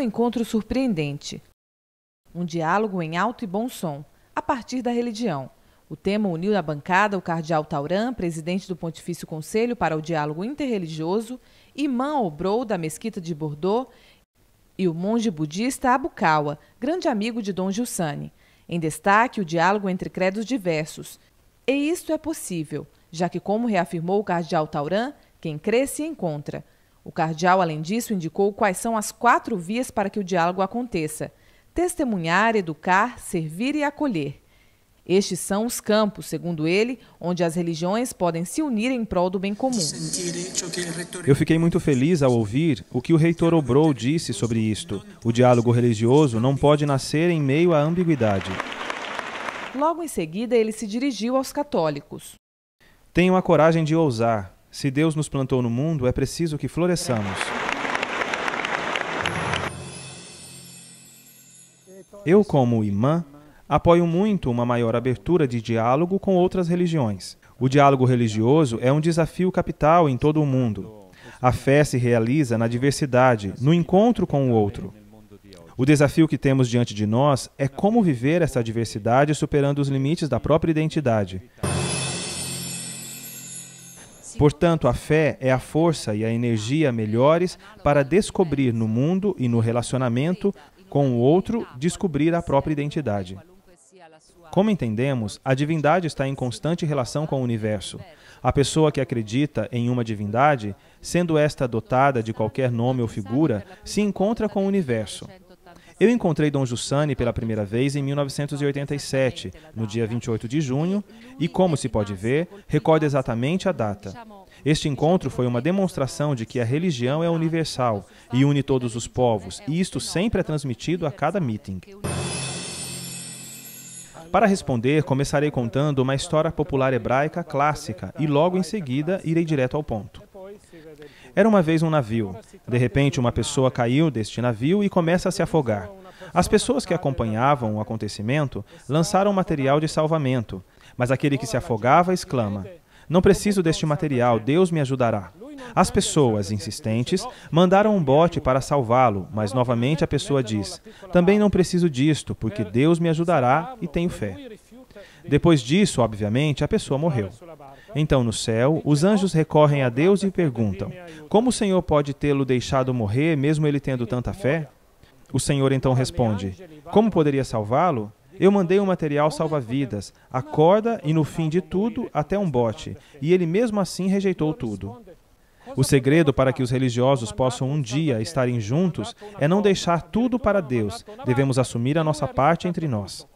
um encontro surpreendente. Um diálogo em alto e bom som, a partir da religião. O tema uniu na bancada o cardeal Tauran, presidente do Pontifício Conselho para o Diálogo Interreligioso, Imã Obrou, da Mesquita de Bordeaux, e o monge budista Abukawa, grande amigo de Dom Gilsani. Em destaque, o diálogo entre credos diversos. E isto é possível, já que, como reafirmou o cardeal Tauran, quem crê se encontra. O cardeal, além disso, indicou quais são as quatro vias para que o diálogo aconteça: testemunhar, educar, servir e acolher. Estes são os campos, segundo ele, onde as religiões podem se unir em prol do bem comum. Eu fiquei muito feliz ao ouvir o que o reitor Obrou disse sobre isto. O diálogo religioso não pode nascer em meio à ambiguidade. Logo em seguida, ele se dirigiu aos católicos. Tenham a coragem de ousar. Se Deus nos plantou no mundo, é preciso que floresçamos. Eu, como imã, apoio muito uma maior abertura de diálogo com outras religiões. O diálogo religioso é um desafio capital em todo o mundo. A fé se realiza na diversidade, no encontro com o outro. O desafio que temos diante de nós é como viver essa diversidade superando os limites da própria identidade. Portanto, a fé é a força e a energia melhores para descobrir no mundo e no relacionamento com o outro, descobrir a própria identidade. Como entendemos, a divindade está em constante relação com o universo. A pessoa que acredita em uma divindade, sendo esta dotada de qualquer nome ou figura, se encontra com o universo. Eu encontrei Dom Jussani pela primeira vez em 1987, no dia 28 de junho, e como se pode ver, recordo exatamente a data. Este encontro foi uma demonstração de que a religião é universal e une todos os povos, e isto sempre é transmitido a cada meeting. Para responder, começarei contando uma história popular hebraica clássica e logo em seguida irei direto ao ponto. Era uma vez um navio. De repente, uma pessoa caiu deste navio e começa a se afogar. As pessoas que acompanhavam o acontecimento lançaram material de salvamento, mas aquele que se afogava exclama: Não preciso deste material, Deus me ajudará. As pessoas insistentes mandaram um bote para salvá-lo, mas novamente a pessoa diz: Também não preciso disto, porque Deus me ajudará e tenho fé. Depois disso, obviamente, a pessoa morreu. Então, no céu, os anjos recorrem a Deus e perguntam: Como o Senhor pode tê-lo deixado morrer, mesmo ele tendo tanta fé? O Senhor então responde: Como poderia salvá-lo? Eu mandei um material salva-vidas, a corda e, no fim de tudo, até um bote, e ele mesmo assim rejeitou tudo. O segredo para que os religiosos possam um dia estarem juntos é não deixar tudo para Deus. Devemos assumir a nossa parte entre nós.